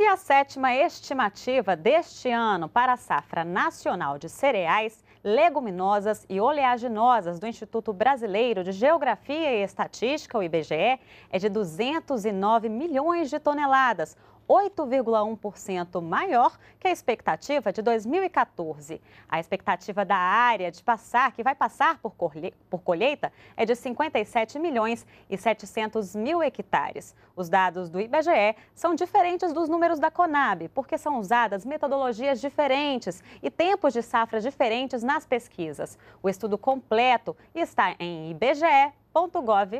E a sétima estimativa deste ano para a safra nacional de cereais, leguminosas e oleaginosas do Instituto Brasileiro de Geografia e Estatística, o IBGE, é de 209 milhões de toneladas, 8,1% maior que a expectativa de 2014. A expectativa da área de passar, que vai passar por, por colheita, é de 57 milhões e 700 mil hectares. Os dados do IBGE são diferentes dos números da Conab, porque são usadas metodologias diferentes e tempos de safra diferentes nas pesquisas. O estudo completo está em ibge.gov.br.